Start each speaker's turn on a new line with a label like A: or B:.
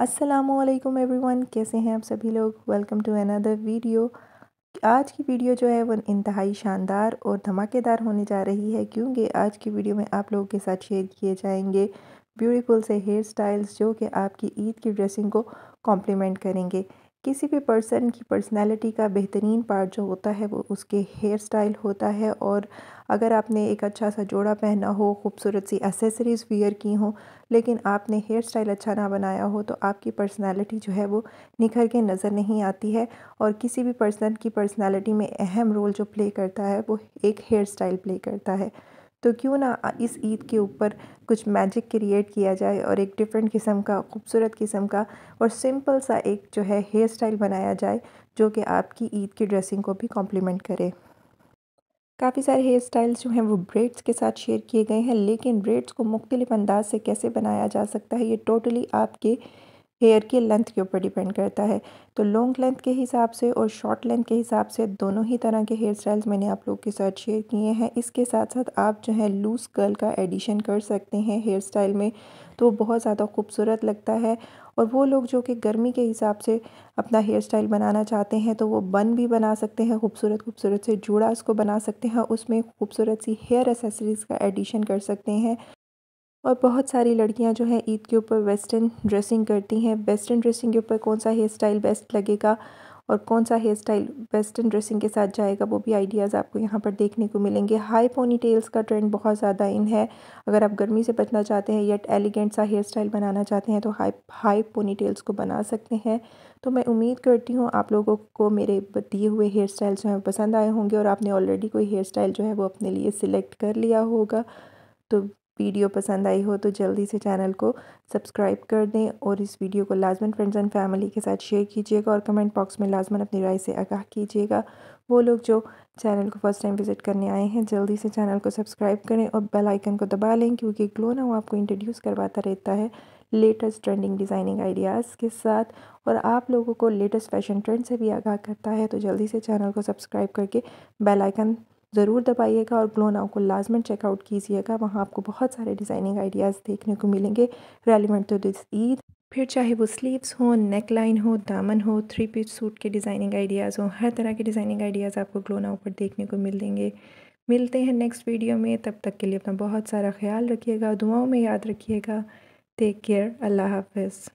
A: असलकम एवरीवन कैसे हैं आप सभी लोग वेलकम टू अनदर वीडियो आज की वीडियो जो है वो इंतहाई शानदार और धमाकेदार होने जा रही है क्योंकि आज की वीडियो में आप लोगों के साथ शेयर किए जाएंगे ब्यूटीफुल से हेयर स्टाइल्स जो कि आपकी ईद की ड्रेसिंग को कॉम्प्लीमेंट करेंगे किसी भी पर्सन की पर्सनालिटी का बेहतरीन पार्ट जो होता है वो उसके हेयर स्टाइल होता है और अगर आपने एक अच्छा सा जोड़ा पहना हो खूबसूरत सी एसेसरीज़ वियर की हो लेकिन आपने हेयर स्टाइल अच्छा ना बनाया हो तो आपकी पर्सनालिटी जो है वो निखर के नज़र नहीं आती है और किसी भी पर्सन की पर्सनैलिटी में अहम रोल जो प्ले करता है वो एक हेयर स्टाइल प्ले करता है तो क्यों ना इस ईद के ऊपर कुछ मैजिक क्रिएट किया जाए और एक डिफरेंट किस्म का खूबसूरत किस्म का और सिंपल सा एक जो है हेयर स्टाइल बनाया जाए जो कि आपकी ईद की ड्रेसिंग को भी कॉम्प्लीमेंट करे काफ़ी सारे हेयर स्टाइल्स जो हैं वो ब्रेड्स के साथ शेयर किए गए हैं लेकिन ब्रेड्स को मुख्तलिफ अंदाज से कैसे बनाया जा सकता है ये टोटली आपके हेयर की लेंथ के ऊपर डिपेंड करता है तो लॉन्ग लेंथ के हिसाब से और शॉर्ट लेंथ के हिसाब से दोनों ही तरह के हेयर स्टाइल्स मैंने आप लोग के साथ शेयर किए हैं इसके साथ साथ आप जो है लूज़ कर्ल का एडिशन कर सकते हैं हेयर स्टाइल में तो बहुत ज़्यादा खूबसूरत लगता है और वो लोग जो कि गर्मी के हिसाब से अपना हेयर स्टाइल बनाना चाहते हैं तो वो बन भी बना सकते हैं खूबसूरत खूबसूरत से जूड़ा उसको बना सकते हैं उसमें खूबसूरत सी हेयर एसेसरीज़ का एडिशन कर सकते हैं और बहुत सारी लड़कियां जो हैं ईद के ऊपर वेस्टर्न ड्रेसिंग करती हैं वेस्टर्न ड्रेसिंग के ऊपर कौन सा हेयर स्टाइल बेस्ट लगेगा और कौन सा हेयर स्टाइल वेस्टर्न ड्रेसिंग के साथ जाएगा वो भी आइडियाज़ आपको यहाँ पर देखने को मिलेंगे हाई पोनी टेल्स का ट्रेंड बहुत ज़्यादा इन है अगर आप गर्मी से बचना चाहते हैं या एलिगेंट सा हेयर स्टाइल बनाना चाहते हैं तो हाई हाई पोनी टेल्स को बना सकते हैं तो मैं उम्मीद करती हूँ आप लोगों को मेरे दिए हुए हेयर स्टाइल जो हैं पसंद आए होंगे और आपने ऑलरेडी कोई हेयर स्टाइल जो है वो अपने लिए सिलेक्ट कर लिया होगा तो वीडियो पसंद आई हो तो जल्दी से चैनल को सब्सक्राइब कर दें और इस वीडियो को लाजमन फ्रेंड्स एंड फैमिली के साथ शेयर कीजिएगा और कमेंट बॉक्स में लाजमन अपनी राय से आगाह कीजिएगा वो लोग जो चैनल को फर्स्ट टाइम विज़िट करने आए हैं जल्दी से चैनल को सब्सक्राइब करें और बेल आइकन को दबा लें क्योंकि ग्लो ना वो आपको इंट्रोड्यूस करवाता रहता है लेटेस्ट ट्रेंडिंग डिज़ाइनिंग आइडियाज़ के साथ और आप लोगों को लेटेस्ट फैशन ट्रेंड से भी आगाह करता है तो जल्दी से चैनल को सब्सक्राइब करके बेल आइकन ज़रूर दबाइएगा और ग्लो नाउ को लाजमन चेकआउट कीजिएगा वहाँ आपको बहुत सारे डिज़ाइनिंग आइडियाज़ देखने को मिलेंगे रेलिवेंट टू दिस ईद फिर चाहे वो स्लीव्स हो नेक लाइन हो दामन हो थ्री पीस सूट के डिज़ाइनिंग आइडियाज़ हो हर तरह के डिज़ाइनिंग आइडियाज़ आपको ग्लो नाउ पर देखने को मिल देंगे मिलते हैं नेक्स्ट वीडियो में तब तक के लिए अपना बहुत सारा ख्याल रखिएगा दुआओं में याद रखिएगा टेक केयर अल्लाह हाफिज़